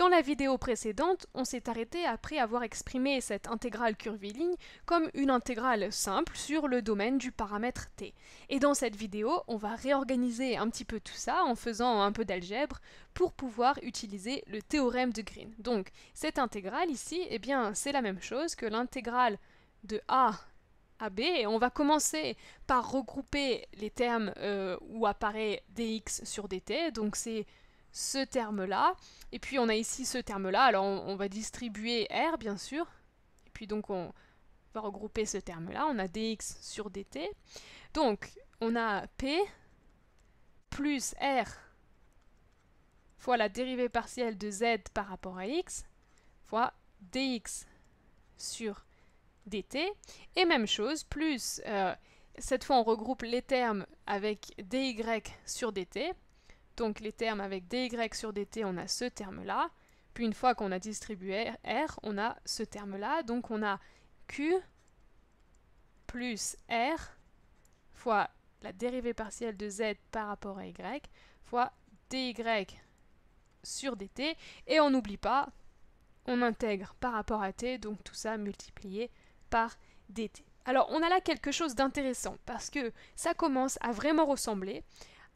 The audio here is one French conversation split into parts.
Dans la vidéo précédente, on s'est arrêté après avoir exprimé cette intégrale curviligne comme une intégrale simple sur le domaine du paramètre t. Et dans cette vidéo, on va réorganiser un petit peu tout ça en faisant un peu d'algèbre pour pouvoir utiliser le théorème de Green. Donc cette intégrale ici, eh bien c'est la même chose que l'intégrale de a à B on va commencer par regrouper les termes euh, où apparaît dx sur dt, donc c'est ce terme-là. Et puis on a ici ce terme-là. Alors on, va distribuer R bien sûr. Et puis donc on va regrouper ce terme-là. On a dx sur dt. Donc on a p plus R fois la dérivée partielle de z par rapport à x fois dx sur dt. Et même chose, plus, euh, cette fois on regroupe les termes avec dy sur dt, donc les termes avec dy sur dt, on a ce terme-là. Puis une fois qu'on a distribué r, on a ce terme-là. Donc on a q plus r fois la dérivée partielle de z par rapport à y fois dy sur dt. Et on n'oublie pas, on intègre par rapport à t, donc tout ça multiplié par dt. Alors on a là quelque chose d'intéressant parce que ça commence à vraiment ressembler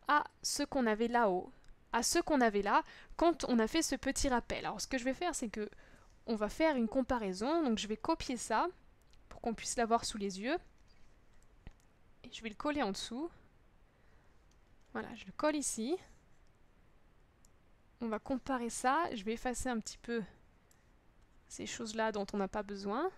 à ce qu'on avait là-haut, à ce qu'on avait là quand on a fait ce petit rappel. Alors ce que je vais faire, c'est que on va faire une comparaison. Donc je vais copier ça pour qu'on puisse l'avoir sous les yeux. Et je vais le coller en dessous. Voilà, je le colle ici. On va comparer ça. Je vais effacer un petit peu ces choses-là dont on n'a pas besoin.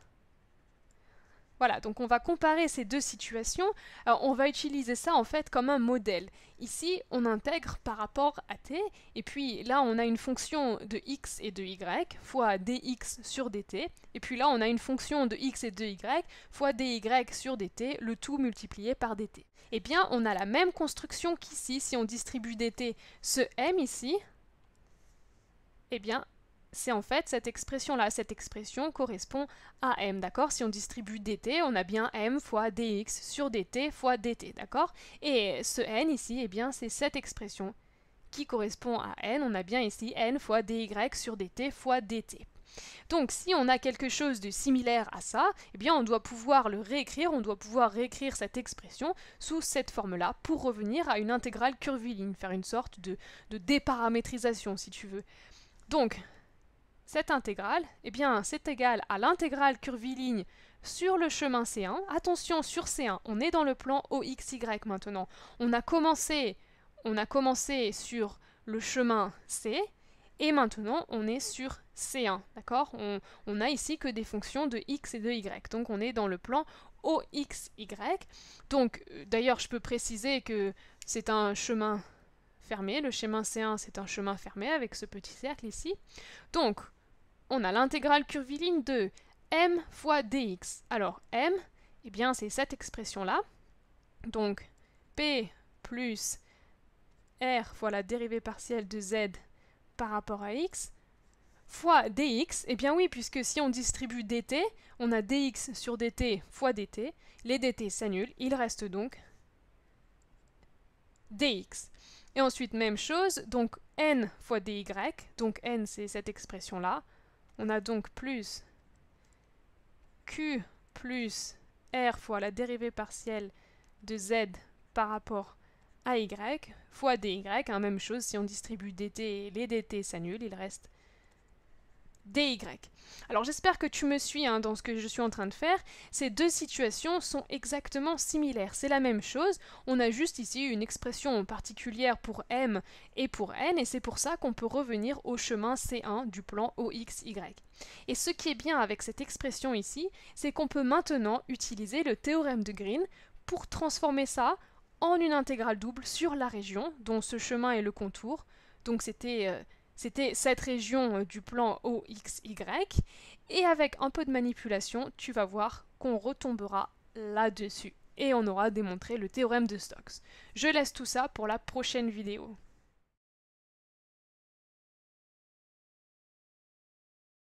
Voilà, donc on va comparer ces deux situations, euh, on va utiliser ça en fait comme un modèle. Ici, on intègre par rapport à t, et puis là on a une fonction de x et de y fois dx sur dt, et puis là on a une fonction de x et de y fois dy sur dt, le tout multiplié par dt. Eh bien, on a la même construction qu'ici, si on distribue dt, ce m ici, eh bien c'est en fait cette expression-là. Cette expression correspond à m, d'accord Si on distribue dt, on a bien m fois dx sur dt fois dt, d'accord Et ce n ici, eh bien, c'est cette expression qui correspond à n. On a bien ici n fois dy sur dt fois dt. Donc si on a quelque chose de similaire à ça, eh bien on doit pouvoir le réécrire, on doit pouvoir réécrire cette expression sous cette forme-là pour revenir à une intégrale curviligne, faire une sorte de, de déparamétrisation si tu veux. Donc cette intégrale, eh bien, c'est égal à l'intégrale curviligne sur le chemin C1. Attention, sur C1, on est dans le plan OXY maintenant. On a commencé, on a commencé sur le chemin C, et maintenant, on est sur C1, d'accord on, n'a a ici que des fonctions de x et de y, donc on est dans le plan OXY. Donc, euh, d'ailleurs, je peux préciser que c'est un chemin fermé, le chemin C1, c'est un chemin fermé avec ce petit cercle ici. Donc, on a l'intégrale curviligne de m fois dx. Alors m, eh bien c'est cette expression-là. Donc p plus r fois la dérivée partielle de z par rapport à x fois dx, eh bien oui, puisque si on distribue dt, on a dx sur dt fois dt, les dt s'annulent, il reste donc dx. Et ensuite, même chose, donc n fois dy, donc n c'est cette expression-là, on a donc plus Q plus R fois la dérivée partielle de Z par rapport à Y fois dy, hein, même chose, si on distribue dt, les dt s'annulent, il reste dy. Alors j'espère que tu me suis hein, dans ce que je suis en train de faire. Ces deux situations sont exactement similaires. C'est la même chose. On a juste ici une expression particulière pour m et pour n, et c'est pour ça qu'on peut revenir au chemin C1 du plan OXY. Et ce qui est bien avec cette expression ici, c'est qu'on peut maintenant utiliser le théorème de Green pour transformer ça en une intégrale double sur la région dont ce chemin est le contour. Donc c'était euh, c'était cette région euh, du plan OXY. Et avec un peu de manipulation, tu vas voir qu'on retombera là-dessus. Et on aura démontré le théorème de Stokes. Je laisse tout ça pour la prochaine vidéo.